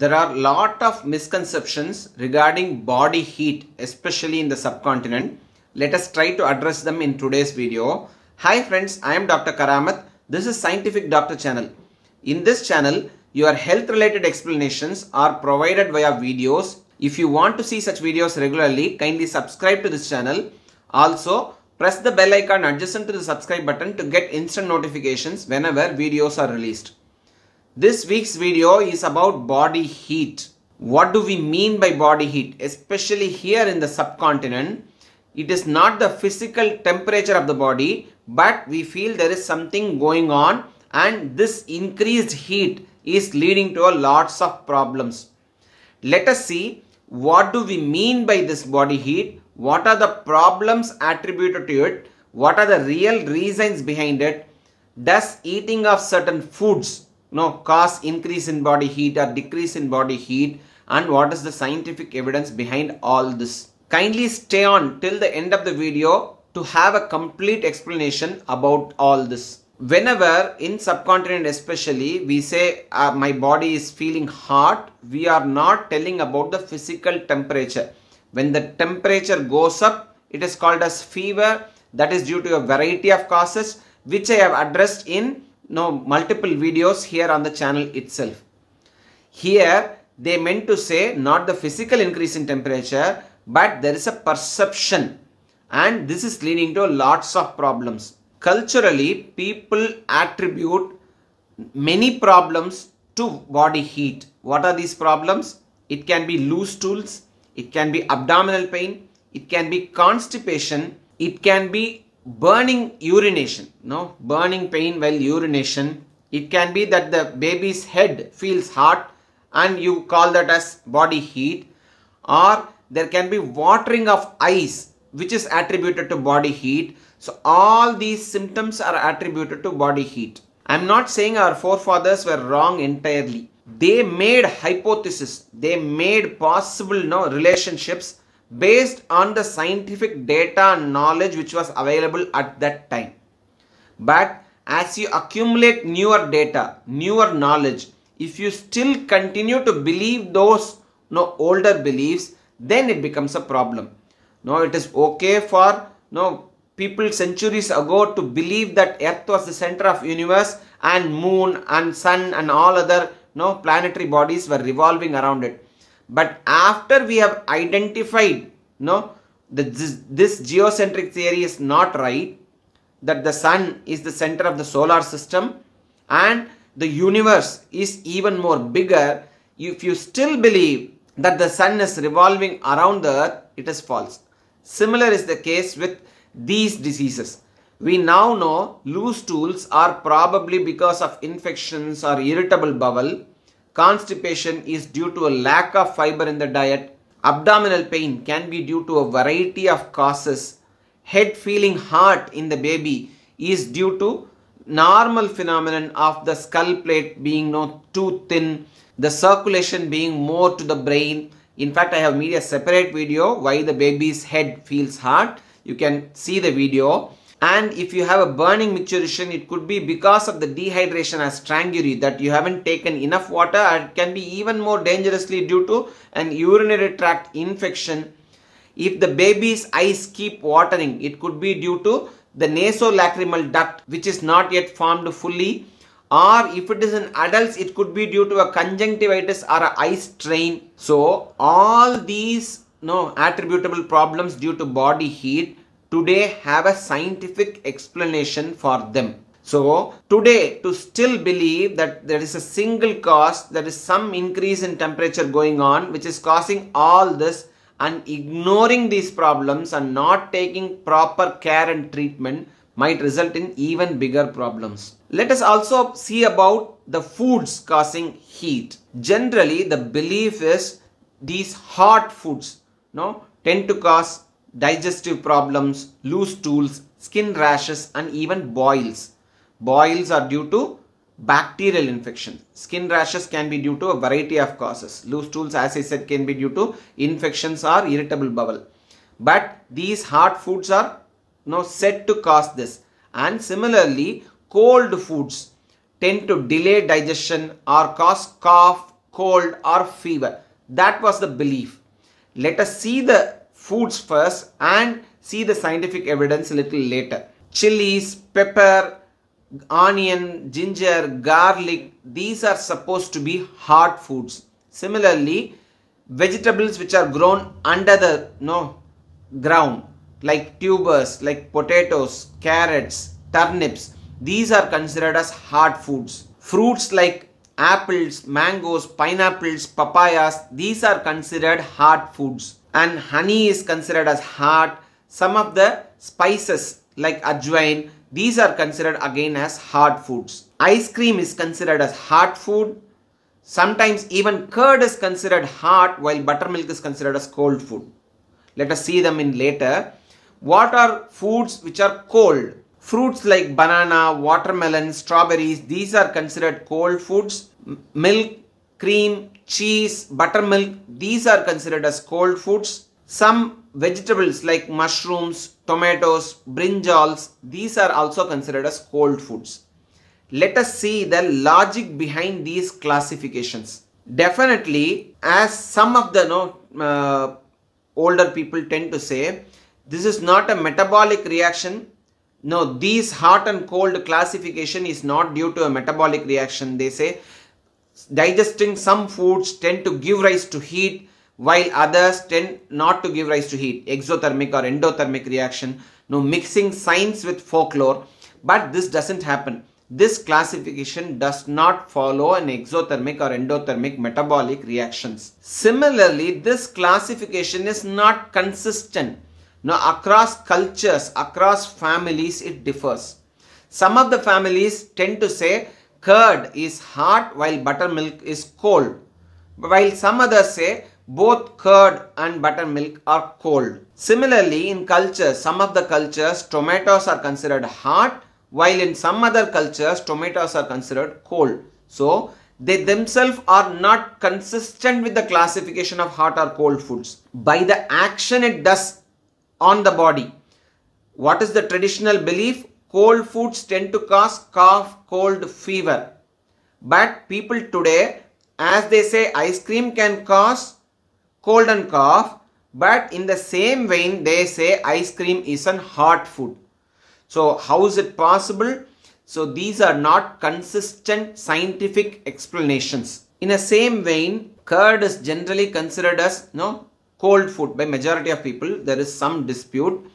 there are lot of misconceptions regarding body heat, especially in the subcontinent. Let us try to address them in today's video. Hi friends, I am Dr. Karamath. This is Scientific Doctor channel. In this channel, your health related explanations are provided via videos. If you want to see such videos regularly, kindly subscribe to this channel. Also, press the bell icon adjacent to the subscribe button to get instant notifications whenever videos are released. This week's video is about body heat. What do we mean by body heat? Especially here in the subcontinent, it is not the physical temperature of the body, but we feel there is something going on and this increased heat is leading to a lots of problems. Let us see what do we mean by this body heat, what are the problems attributed to it, what are the real reasons behind it, does eating of certain foods no, cause increase in body heat or decrease in body heat and what is the scientific evidence behind all this. Kindly stay on till the end of the video to have a complete explanation about all this. Whenever in subcontinent especially we say uh, my body is feeling hot, we are not telling about the physical temperature. When the temperature goes up, it is called as fever. That is due to a variety of causes which I have addressed in no multiple videos here on the channel itself. Here they meant to say not the physical increase in temperature but there is a perception and this is leading to lots of problems. Culturally people attribute many problems to body heat. What are these problems? It can be loose stools, it can be abdominal pain, it can be constipation, it can be burning urination, no burning pain while urination. It can be that the baby's head feels hot and you call that as body heat or there can be watering of eyes which is attributed to body heat. So all these symptoms are attributed to body heat. I'm not saying our forefathers were wrong entirely. They made hypotheses. They made possible no relationships based on the scientific data and knowledge which was available at that time. But as you accumulate newer data, newer knowledge, if you still continue to believe those you know, older beliefs, then it becomes a problem. Now it is okay for you know, people centuries ago to believe that earth was the center of universe and moon and sun and all other you know, planetary bodies were revolving around it. But after we have identified, no, that this, this geocentric theory is not right, that the sun is the center of the solar system and the universe is even more bigger, if you still believe that the sun is revolving around the earth, it is false. Similar is the case with these diseases. We now know loose stools are probably because of infections or irritable bowel Constipation is due to a lack of fiber in the diet. Abdominal pain can be due to a variety of causes. Head feeling hot in the baby is due to normal phenomenon of the skull plate being not too thin, the circulation being more to the brain. In fact, I have made a separate video why the baby's head feels hard. You can see the video and if you have a burning micturition it could be because of the dehydration as strangury that you haven't taken enough water and can be even more dangerously due to an urinary tract infection if the baby's eyes keep watering it could be due to the nasolacrimal duct which is not yet formed fully or if it is in adults it could be due to a conjunctivitis or an eye strain so all these no attributable problems due to body heat today have a scientific explanation for them. So today to still believe that there is a single cause, there is some increase in temperature going on which is causing all this and ignoring these problems and not taking proper care and treatment might result in even bigger problems. Let us also see about the foods causing heat. Generally the belief is these hot foods no, tend to cause digestive problems, loose stools, skin rashes and even boils. Boils are due to bacterial infections. Skin rashes can be due to a variety of causes. Loose stools as I said can be due to infections or irritable bowel. But these hard foods are you know, said to cause this. And similarly cold foods tend to delay digestion or cause cough, cold or fever. That was the belief. Let us see the foods first and see the scientific evidence a little later. Chilies, pepper, onion, ginger, garlic, these are supposed to be hard foods. Similarly, vegetables which are grown under the no ground like tubers like potatoes carrots turnips these are considered as hard foods fruits like apples mangoes pineapples papayas these are considered hard foods and honey is considered as heart. Some of the spices like ajwain, these are considered again as hard foods. Ice cream is considered as hard food. Sometimes even curd is considered hot while buttermilk is considered as cold food. Let us see them in later. What are foods which are cold? Fruits like banana, watermelon, strawberries, these are considered cold foods. Milk, cream, cheese, buttermilk, these are considered as cold foods. Some vegetables like mushrooms, tomatoes, brinjals, these are also considered as cold foods. Let us see the logic behind these classifications. Definitely, as some of the you know, uh, older people tend to say, this is not a metabolic reaction. No, these hot and cold classification is not due to a metabolic reaction. They say digesting some foods tend to give rise to heat while others tend not to give rise to heat exothermic or endothermic reaction no mixing science with folklore but this doesn't happen this classification does not follow an exothermic or endothermic metabolic reactions similarly this classification is not consistent now across cultures across families it differs some of the families tend to say curd is hot while buttermilk is cold. While some others say both curd and buttermilk are cold. Similarly, in cultures, some of the cultures, tomatoes are considered hot, while in some other cultures, tomatoes are considered cold. So, they themselves are not consistent with the classification of hot or cold foods. By the action it does on the body, what is the traditional belief cold foods tend to cause cough, cold, fever. But people today, as they say, ice cream can cause cold and cough. But in the same vein, they say ice cream is an hot food. So how is it possible? So these are not consistent scientific explanations. In the same vein, curd is generally considered as you no know, cold food by majority of people. There is some dispute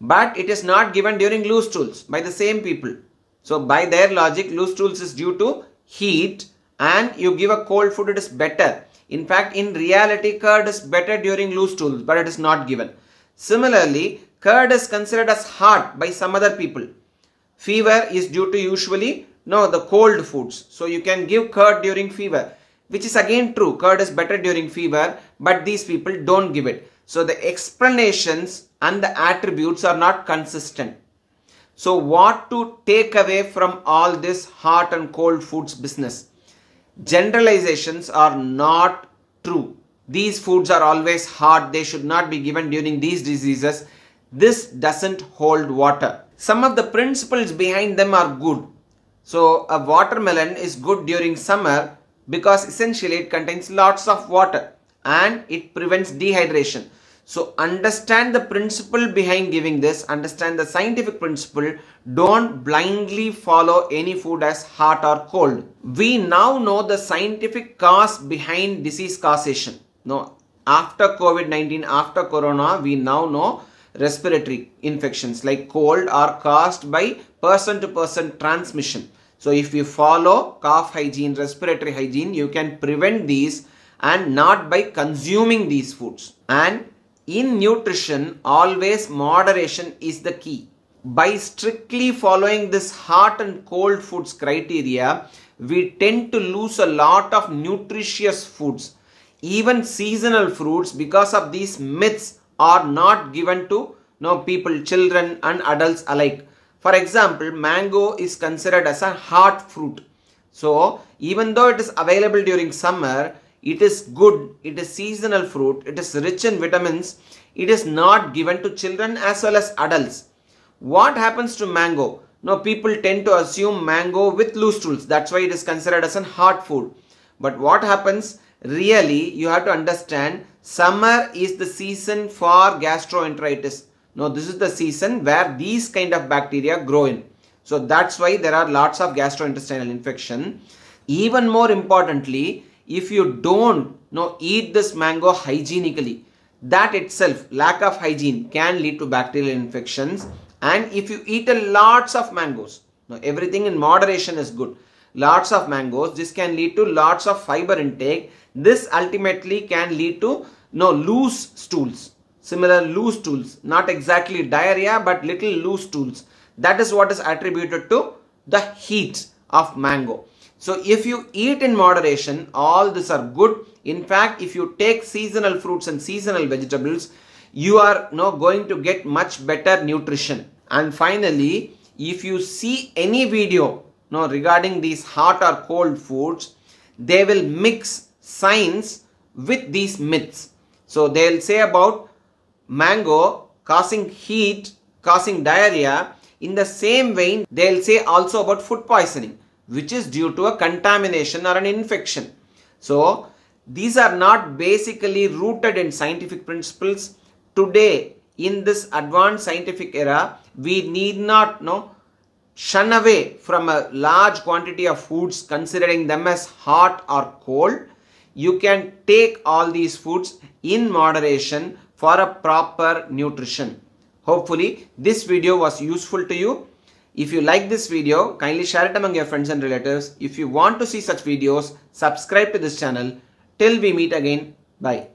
but it is not given during loose stools by the same people. So by their logic, loose stools is due to heat and you give a cold food, it is better. In fact, in reality, curd is better during loose stools, but it is not given. Similarly, curd is considered as hot by some other people. Fever is due to usually, no, the cold foods. So you can give curd during fever, which is again true. Curd is better during fever, but these people don't give it. So the explanations and the attributes are not consistent. So what to take away from all this hot and cold foods business? Generalizations are not true. These foods are always hot. They should not be given during these diseases. This doesn't hold water. Some of the principles behind them are good. So a watermelon is good during summer because essentially it contains lots of water and it prevents dehydration. So understand the principle behind giving this, understand the scientific principle. Don't blindly follow any food as hot or cold. We now know the scientific cause behind disease causation. Now, after COVID-19, after Corona, we now know respiratory infections like cold are caused by person to person transmission. So if you follow cough hygiene, respiratory hygiene, you can prevent these and not by consuming these foods. And in nutrition, always moderation is the key. By strictly following this hot and cold foods criteria, we tend to lose a lot of nutritious foods. Even seasonal fruits, because of these myths, are not given to you know, people, children, and adults alike. For example, mango is considered as a hot fruit. So, even though it is available during summer, it is good, it is seasonal fruit, it is rich in vitamins, it is not given to children as well as adults. What happens to mango? Now people tend to assume mango with loose stools. That's why it is considered as an hard food. But what happens really you have to understand summer is the season for gastroenteritis. Now this is the season where these kind of bacteria grow in. So that's why there are lots of gastrointestinal infection. Even more importantly, if you don't now eat this mango hygienically, that itself, lack of hygiene can lead to bacterial infections. And if you eat a lots of mangoes, now everything in moderation is good. Lots of mangoes, this can lead to lots of fiber intake. This ultimately can lead to no loose stools, similar loose stools, not exactly diarrhea, but little loose stools. That is what is attributed to the heat of mango. So if you eat in moderation, all these are good. In fact, if you take seasonal fruits and seasonal vegetables, you are you know, going to get much better nutrition. And finally, if you see any video you know, regarding these hot or cold foods, they will mix science with these myths. So they'll say about mango causing heat, causing diarrhea. In the same vein, they'll say also about food poisoning which is due to a contamination or an infection. So, these are not basically rooted in scientific principles. Today, in this advanced scientific era, we need not know shun away from a large quantity of foods considering them as hot or cold. You can take all these foods in moderation for a proper nutrition. Hopefully, this video was useful to you. If you like this video, kindly share it among your friends and relatives. If you want to see such videos, subscribe to this channel. Till we meet again, bye.